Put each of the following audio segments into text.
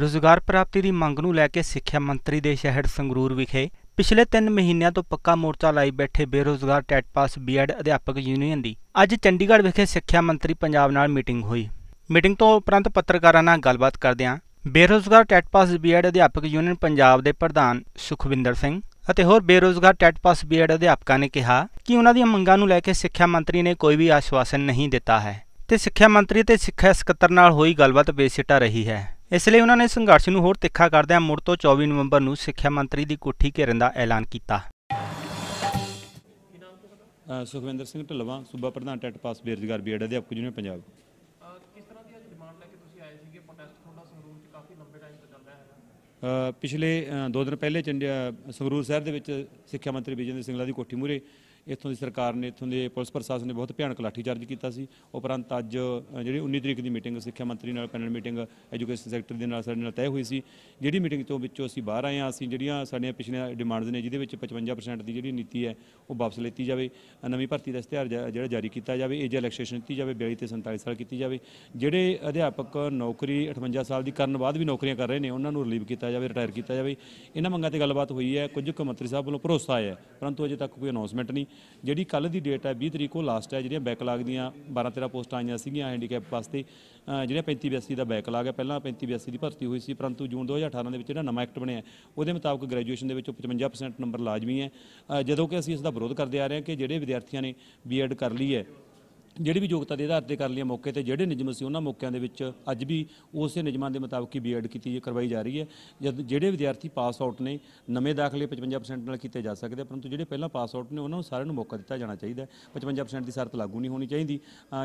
ਰੋਜ਼ਗਾਰ ਪ੍ਰਾਪਤੀ ਦੀ ਮੰਗ ਨੂੰ ਲੈ ਕੇ ਸਿੱਖਿਆ ਮੰਤਰੀ ਦੇ ਸ਼ਹਿਰ ਸੰਗਰੂਰ ਵਿਖੇ ਪਿਛਲੇ 3 ਮਹੀਨਿਆਂ ਤੋਂ ਪੱਕਾ ਮੋਰਚਾ ਲਾਈ ਬੈਠੇ ਬੇਰੋਜ਼ਗਾਰ ਟੈਟ ਪਾਸ ਬੀਐਡ ਅਧਿਆਪਕ ਯੂਨੀਅਨ ਦੀ ਅੱਜ ਚੰਡੀਗੜ੍ਹ ਵਿਖੇ ਸਿੱਖਿਆ ਮੰਤਰੀ ਪੰਜਾਬ ਨਾਲ ਮੀਟਿੰਗ ਹੋਈ ਮੀਟਿੰਗ ਤੋਂ ਉਪਰੰਤ ਪੱਤਰਕਾਰਾਂ ਨਾਲ ਗੱਲਬਾਤ ਕਰਦਿਆਂ ਬੇਰੋਜ਼ਗਾਰ ਟੈਟ ਪਾਸ ਬੀਐਡ ਅਧਿਆਪਕ ਯੂਨੀਅਨ ਪੰਜਾਬ ਦੇ ਪ੍ਰਧਾਨ ਸੁਖਵਿੰਦਰ ਸਿੰਘ ਅਤੇ ਹੋਰ ਬੇਰੋਜ਼ਗਾਰ ਟੈਟ ਪਾਸ ਬੀਐਡ ਅਧਿਆਪਕਾਂ ਨੇ ਕਿਹਾ ਕਿ ਉਹਨਾਂ ਦੀਆਂ ਮੰਗਾਂ ਨੂੰ ਲੈ ਕੇ ਸਿੱਖਿਆ ਮੰਤਰੀ ਨੇ ਕੋਈ ਵੀ ਆਸ਼ਵਾਸਨ ਨਹੀਂ ਦਿੱਤਾ ਹੈ ਤੇ ਸਿੱਖਿਆ ਮੰਤਰੀ ਤੇ ਸਿੱਖਿਆ ਸਕੱਤਰ ਨਾਲ ਹੋਈ ਗੱਲਬਾਤ ਬੇਸਿੱਟਾ ਰਹੀ ਹੈ ਇਸ ਲਈ ਉਹਨਾਂ ਨੇ ਸੰਘਰਸ਼ ਨੂੰ ਹੋਰ ਤਿੱਖਾ ਕਰਦਿਆਂ ਮੁੜ ਤੋਂ 24 ਨਵੰਬਰ ਨੂੰ ਸਿੱਖਿਆ ਮੰਤਰੀ ਦੀ ਕੋਠੀ ਘੇਰਨ ਦਾ ਐਲਾਨ ਕੀਤਾ ਸੁਖਵਿੰਦਰ ਸਿੰਘ ਢੱਲਵਾ ਸੂਬਾ ਪ੍ਰਧਾਨ ਟੈਟ ਪਾਸ ਬੇਰਜ਼ਗਾਰ ਬੀਐਡ ਆਪਕੂ ਯੂਨੀਅਨ ਪੰਜਾਬ ਕਿਸ ਤਰ੍ਹਾਂ ਦੀ ਅੱਜ ਡਿਮਾਂਡ ਲੈ ਕੇ ਤੁਸੀਂ ਆਏ ਸੀਗੇ ਪ੍ਰੋਟੈਸਟ ਤੁਹਾਡਾ ਸੰਗਰੂਰ 'ਚ ਕਾਫੀ ਲੰਬੇ ਟਾਈਮ ਤੋਂ ਚੱਲ ਰਿਹਾ ਹੈਗਾ ਪਿਛਲੇ 2 ਦਿਨ ਪਹਿਲੇ ਸੰਗਰੂਰ ਸਾਹਿਬ ਦੇ ਵਿੱਚ ਸਿੱਖਿਆ ਮੰਤਰੀ ਵਿਜੇਂਦਰ ਸਿੰਘਲਾ ਦੀ ਕੋਠੀ ਮੂਰੇ ਇੱਥੋਂ ਦੀ ਸਰਕਾਰ ਨੇ ਇੱਥੋਂ ਦੇ ਪੁਲਿਸ ਪ੍ਰਸ਼ਾਸਨ ਨੇ ਬਹੁਤ ਭਿਆਨਕ ਲਾਠੀ ਚਾਰਜ ਕੀਤਾ ਸੀ ਉਪਰੰਤ ਅੱਜ ਜਿਹੜੀ 19 ਤਰੀਕ ਦੀ ਮੀਟਿੰਗ ਸਿੱਖਿਆ ਮੰਤਰੀ ਨਾਲ ਪੈਨਲ ਮੀਟਿੰਗ ਐਜੂਕੇਸ਼ਨ ਸੈਕਟਰ ਦੇ ਨਾਲ ਸਾਡੇ ਨਾਲ ਤੈਅ ਹੋਈ ਸੀ ਜਿਹੜੀ ਮੀਟਿੰਗ ਤੋਂ ਵਿੱਚੋਂ ਅਸੀਂ ਬਾਹਰ ਆਏ ਹਾਂ ਅਸੀਂ ਜਿਹੜੀਆਂ ਸਾਡੀਆਂ ਪਿਛਲੀਆਂ ਡਿਮਾਂਡਸ ਨੇ ਜਿਹਦੇ ਵਿੱਚ 55% ਦੀ ਜਿਹੜੀ ਨੀਤੀ ਹੈ ਉਹ ਵਾਪਸ ਲੈਤੀ ਜਾਵੇ ਨਵੀਂ ਭਰਤੀ ਦਾ ਇਸ਼ਤਿਹਾਰ ਜਿਹੜਾ ਜਾਰੀ ਕੀਤਾ ਜਾਵੇ ਏਜ ਰਿਲੈਕਸੇਸ਼ਨ ਦਿੱਤੀ ਜਾਵੇ 42 ਤੇ 47 ਸਾਲ ਕੀਤੀ ਜਾਵੇ ਜਿਹੜੇ ਅਧਿਆਪਕ ਨੌਕਰੀ 58 ਸਾਲ ਦੀ ਕਰਨ ਬਾਅਦ ਵੀ ਨੌਕਰੀਆਂ ਕਰ ਰਹੇ ਨੇ ਉਹਨਾਂ ਨੂੰ ਰਿਲੀਵ ਕੀਤਾ ਜਾਵੇ ਰਿਟਾਇਰ ਕੀਤਾ ਜਾਵੇ ਇਹਨਾਂ ਮੰਗਾਂ ਤੇ ਗੱਲਬਾਤ ਹੋਈ ਹੈ ਕੁਝ ਕੁ ਮੰਤਰੀ ਸਾਹਿਬ ਵੱਲੋਂ ਭਰੋਸਾ ਆਇਆ ਪਰੰਤੂ ਅਜੇ ਤੱਕ ਕੋਈ ਅਨਾਉਂਸਮੈਂਟ ਨਹੀਂ ਜਿਹੜੀ ਕੱਲ ਦੀ ਡੇਟ ਹੈ 20 ਤਰੀਕ ਉਹ ਲਾਸਟ ਹੈ ਜਿਹੜੀਆਂ ਬੈਕਲਾਗ ਦੀਆਂ 12 13 ਪੋਸਟਾਂ ਆਈਆਂ ਸੀਗੀਆਂ ਹੈਂਡੀਕੈਪ ਵਾਸਤੇ ਜਿਹੜੀਆਂ 35 82 ਦਾ ਬੈਕਲਾਗ ਹੈ ਪਹਿਲਾਂ 35 82 ਦੀ ਭਰਤੀ ਹੋਈ ਸੀ ਪਰੰਤੂ ਜੂਨ 2018 ਦੇ ਵਿੱਚ ਜਿਹੜਾ ਨਵਾਂ ਐਕਟ ਬਣਿਆ ਉਹਦੇ ਮੁਤਾਬਕ ਗ੍ਰੈਜੂਏਸ਼ਨ ਦੇ ਵਿੱਚ 55% ਨੰਬਰ ਲਾਜ਼ਮੀ ਹੈ ਜਦੋਂ ਕਿ ਅਸੀਂ ਇਸ ਦਾ ਵਿਰੋਧ ਕਰਦੇ ਆ ਰਹੇ ਹਾਂ ਕਿ ਜਿਹੜੇ ਵਿਦਿਆਰਥੀਆਂ ਨੇ ਬੀਐਡ ਕਰ ਲਈ ਹੈ ਜਿਹੜੀ ਵੀ ਯੋਗਤਾ ਦੇ ਆਧਾਰ ਤੇ ਕਰ ਲਈਆਂ ਮੌਕੇ ਤੇ ਜਿਹੜੇ ਨਿਯਮ ਸੀ ਉਹਨਾਂ ਮੌਕਿਆਂ ਦੇ ਵਿੱਚ ਅੱਜ ਵੀ ਉਸੇ ਨਿਯਮਾਂ ਦੇ ਮੁਤਾਬਕ ਹੀ ਬੀਐਡ ਕੀਤੀ ਕਰਵਾਈ ਜਾ ਰਹੀ ਹੈ ਜਦ ਜਿਹੜੇ ਵਿਦਿਆਰਥੀ ਪਾਸ ਆਊਟ ਨੇ ਨਵੇਂ ਦਾਖਲੇ 55% ਨਾਲ ਕੀਤੇ ਜਾ ਸਕਦੇ ਪਰੰਤੂ ਜਿਹੜੇ ਪਹਿਲਾਂ ਪਾਸ ਆਊਟ ਨੇ ਉਹਨਾਂ ਨੂੰ ਸਾਰਿਆਂ ਨੂੰ ਮੌਕਾ ਦਿੱਤਾ ਜਾਣਾ ਚਾਹੀਦਾ 55% ਦੀ ਸ਼ਰਤ ਲਾਗੂ ਨਹੀਂ ਹੋਣੀ ਚਾਹੀਦੀ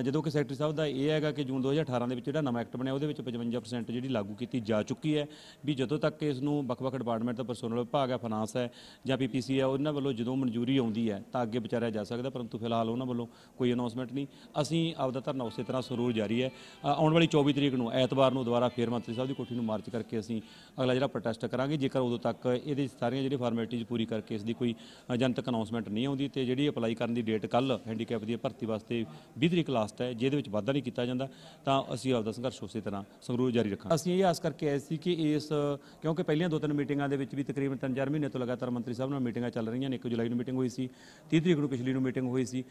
ਜਦੋਂ ਕਿ ਸੈਕਟਰੀ ਸਾਹਿਬ ਦਾ ਇਹ ਹੈਗਾ ਕਿ ਜੂਨ 2018 ਦੇ ਵਿੱਚ ਜਿਹੜਾ ਨਵਾਂ ਐਕਟ ਬਣਿਆ ਉਹਦੇ ਵਿੱਚ 55% ਜਿਹੜੀ ਲਾਗੂ ਕੀਤੀ ਜਾ ਚੁੱਕੀ ਹੈ ਵੀ ਜਦੋਂ ਤੱਕ ਇਸ ਨੂੰ ਵੱਖ-ਵੱਖ ਡਿਪਾਰਟਮੈਂਟ ਦਾ ਪਰਸੋਨਲ ਵਿਭਾਗ ਹੈ ਫਾਈਨਾਂਸ ਹੈ ਜਾਂ ਪੀਪੀਸੀ ਹੈ ਉਹਨਾਂ ਵੱਲੋਂ ਜਦੋਂ ਮਨਜ਼ੂਰੀ ਆਉਂਦੀ ਹੈ ਤਾਂ ਅੱਗੇ ਵਿਚਾਰਿਆ ਜਾ ਸਕਦਾ ਪਰੰਤੂ ਫਿਲਹਾਲ ਉਹਨਾਂ ਵੱਲੋਂ ਕੋਈ ਅਨਾਉਂਸਮੈਂਟ ਨਹੀਂ ਅਸੀਂ ਆਪਦਾ ਧਰਨਾ ਉਸੇ ਤਰ੍ਹਾਂ ਸਰੂਰ ਜਾਰੀ ਹੈ ਆਉਣ ਵਾਲੀ 24 ਤਰੀਕ ਨੂੰ ਐਤਵਾਰ ਨੂੰ ਦੁਬਾਰਾ ਫੇਰ ਮੰਤਰੀ ਸਾਹਿਬ ਦੀ ਕੋਠੀ ਨੂੰ ਮਾਰਚ ਕਰਕੇ ਅਸੀਂ ਅਗਲਾ ਜਿਹੜਾ ਪ੍ਰੋਟੈਸਟ ਕਰਾਂਗੇ ਜੇਕਰ ਉਦੋਂ ਤੱਕ ਇਹਦੇ ਸਾਰੀਆਂ ਜਿਹੜੀ ਫਾਰਮੈਲਿਟੀਜ਼ ਪੂਰੀ ਕਰਕੇ ਇਸ ਦੀ ਕੋਈ ਜਨਤਕ ਅਨਾਉਂਸਮੈਂਟ ਨਹੀਂ ਆਉਂਦੀ ਤੇ ਜਿਹੜੀ ਅਪਲਾਈ ਕਰਨ ਦੀ ਡੇਟ ਕੱਲ ਹੈਂਡੀਕੈਪ ਦੀ ਭਰਤੀ ਵਾਸਤੇ 20 ਤਰੀਕ ਲਾਸਟ ਹੈ ਜਿਹਦੇ ਵਿੱਚ ਵਾਧਾ ਨਹੀਂ ਕੀਤਾ ਜਾਂਦਾ ਤਾਂ ਅਸੀਂ ਆਪਦਾ ਸੰਘਰਸ਼ ਉਸੇ ਤਰ੍ਹਾਂ ਸੰਗਰੂਰ ਜਾਰੀ ਰੱਖਾਂਗੇ ਅਸੀਂ ਇਹ ਆਸ ਕਰਕੇ ਆਏ ਸੀ ਕਿ ਇਸ ਕਿਉਂਕਿ ਪਹਿਲੀਆਂ ਦੋ ਤਿੰਨ ਮੀਟਿੰਗਾਂ ਦੇ ਵਿੱਚ ਵੀ ਤਕਰੀਬਨ 3-4 ਮਹੀਨੇ ਤੋਂ ਲਗਾਤਾਰ ਮੰਤਰੀ ਸਾਹਿਬ ਨਾਲ ਮੀਟਿੰਗਾਂ ਚੱਲ ਰਹੀਆਂ ਨੇ 1 ਜੁਲਾਈ ਨੂੰ ਮੀਟਿੰਗ ਹੋਈ ਸੀ 30 ਤਰੀਕ ਨੂੰ ਪਿਛਲੀ ਨੂੰ ਮੀਟਿੰਗ ਹੋਈ ਸੀ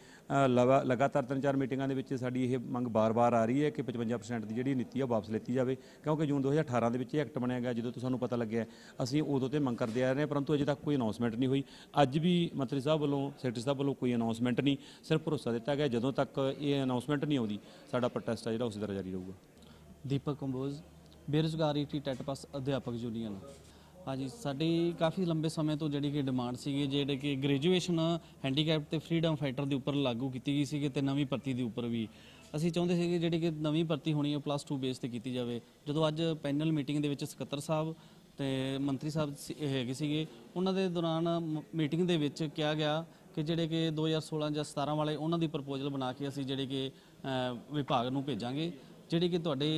ਲਗਾਤਾਰ 3-4 ਲਗਾਤਾਰ ਮੀਟਿੰਗਾਂ ਦੇ ਵਿੱਚ ਸਾਡੀ ਇਹ ਮੰਗ ਬਾਰ-ਬਾਰ ਆ ਰਹੀ ਹੈ ਕਿ 55% ਦੀ ਜਿਹੜੀ ਨੀਤੀ ਆ ਵਾਪਸ ਲੈਤੀ ਜਾਵੇ ਕਿਉਂਕਿ ਜੂਨ 2018 ਦੇ ਵਿੱਚ ਇਹ ਐਕਟ ਬਣਿਆ ਗਿਆ ਜਦੋਂ ਤੋਂ ਸਾਨੂੰ ਪਤਾ ਲੱਗਿਆ ਅਸੀਂ ਉਦੋਂ ਤੇ ਮੰਗ ਕਰਦੇ ਆ ਰਹੇ ਹਾਂ ਪਰੰਤੂ ਅਜੇ ਤੱਕ ਕੋਈ ਅਨਾਉਂਸਮੈਂਟ ਨਹੀਂ ਹੋਈ ਅੱਜ ਵੀ ਮੰਤਰੀ ਸਾਹਿਬ ਵੱਲੋਂ ਸੈਕਟਰੀ ਸਾਹਿਬ ਵੱਲੋਂ ਕੋਈ ਅਨਾਉਂਸਮੈਂਟ ਨਹੀਂ ਸਿਰਫ ਭਰੋਸਾ ਦਿੱਤਾ ਗਿਆ ਜਦੋਂ ਤੱਕ ਇਹ ਅਨਾਉਂਸਮੈਂਟ ਨਹੀਂ ਆਉਂਦੀ ਸਾਡਾ ਪ੍ਰੋਟੈਸਟ ਆ ਜਿਹੜਾ ਉਸੇ ਤਰ੍ਹਾਂ ਜਾਰੀ ਰਹੂਗਾ ਦੀਪਕ ਕੰਬੋਜ ਬੇਰੁਜ਼ਗਾਰੀ ਟੀ ਪਾਸ ਅਧਿਆਪਕ ਯੂਨੀਅਨ ਹਾਂਜੀ ਸਾਡੀ ਕਾਫੀ ਲੰਬੇ ਸਮੇਂ ਤੋਂ ਜਿਹੜੀ ਕਿ ਡਿਮਾਂਡ ਸੀਗੀ ਜਿਹੜੇ ਕਿ ਗ੍ਰੈਜੂਏਸ਼ਨ ਹੈਂਡੀਕੈਪ ਤੇ ਫਰੀडम ਫਾਈਟਰ ਦੇ ਉੱਪਰ ਲਾਗੂ ਕੀਤੀ ਗਈ ਸੀਗੀ ਤੇ ਨਵੀਂ ਭਰਤੀ ਦੇ ਉੱਪਰ ਵੀ ਅਸੀਂ ਚਾਹੁੰਦੇ ਸੀਗੇ ਜਿਹੜੀ ਕਿ ਨਵੀਂ ਭਰਤੀ ਹੋਣੀ ਹੈ ਪਲੱਸ 2 ਬੇਸ ਤੇ ਕੀਤੀ ਜਾਵੇ ਜਦੋਂ ਅੱਜ ਪੈਨਲ ਮੀਟਿੰਗ ਦੇ ਵਿੱਚ ਸਕੱਤਰ ਸਾਹਿਬ ਤੇ ਮੰਤਰੀ ਸਾਹਿਬ ਹੈਗੇ ਸੀਗੇ ਉਹਨਾਂ ਦੇ ਦੌਰਾਨ ਮੀਟਿੰਗ ਦੇ ਵਿੱਚ ਕਿਹਾ ਗਿਆ ਕਿ ਜਿਹੜੇ ਕਿ 2016 ਜਾਂ 17 ਵਾਲੇ ਉਹਨਾਂ ਦੀ ਪ੍ਰਪੋਜ਼ਲ ਬਣਾ ਕੇ ਅਸੀਂ ਜਿਹੜੇ ਕਿ ਵਿਭਾਗ ਨੂੰ ਭੇਜਾਂਗੇ ਜਿਹੜੇ ਕਿ ਤੁਹਾਡੇ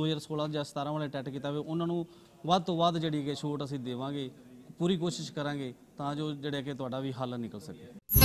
2016 ਜਾਂ 17 ਵਾਲੇ ਟੈਟ ਕੀਤਾ ਹੋਵੇ ਉਹਨਾਂ ਨੂੰ ਵੱਧ ਤੋਂ ਵੱਧ ਜਿਹੜੀ ਕਿ ਛੋਟ ਅਸੀਂ ਦੇਵਾਂਗੇ ਪੂਰੀ ਕੋਸ਼ਿਸ਼ ਕਰਾਂਗੇ ਤਾਂ ਜੋ ਜਿਹੜੇ ਕਿ ਤੁਹਾਡਾ ਵੀ ਹੱਲ ਨਿਕਲ ਸਕੇ